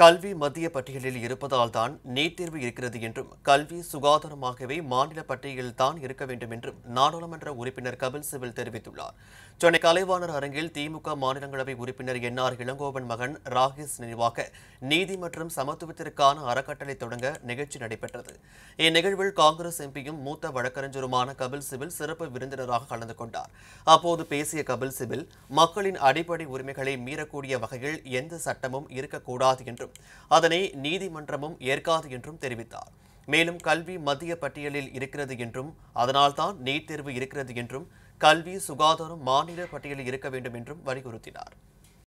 கல்வி மத்திய பட்டியலில் இருப்பதால் தான் நீட் தேர்வு இருக்கிறது என்றும் கல்வி சுகாதாரமாகவே மாநில பட்டியலில் தான் இருக்க வேண்டும் என்றும் நாடாளுமன்ற உறுப்பினர் கபில் சிபில் தெரிவித்துள்ளார் சென்னை கலைவாணர் அரங்கில் திமுக மாநிலங்களவை உறுப்பினர் என் ஆர் இளங்கோவன் மகன் ராகேஷ் நினைவாக நீதி மற்றும் சமத்துவத்திற்கான அறக்கட்டளை தொடங்க நிகழ்ச்சி நடைபெற்றது இந்நிகழ்வில் காங்கிரஸ் எம்பியும் மூத்த வழக்கறிஞருமான கபில் சிபில் சிறப்பு விருந்தினராக கலந்து கொண்டார் அப்போது பேசிய கபில் சிபில் மக்களின் அடிப்படை உரிமைகளை மீறக்கூடிய வகையில் எந்த சட்டமும் இருக்கக்கூடாது என்றும் என்றும் அதனை நீதிமன்றமும் ஏற்காது என்றும் தெரிவித்தார் மேலும் கல்வி மத்திய பட்டியலில் இருக்கிறது என்றும் அதனால்தான் நீட் தேர்வு இருக்கிறது என்றும் கல்வி சுகாதாரம் மாநில பட்டியலில் இருக்க வேண்டும் என்றும் வலியுறுத்தினார்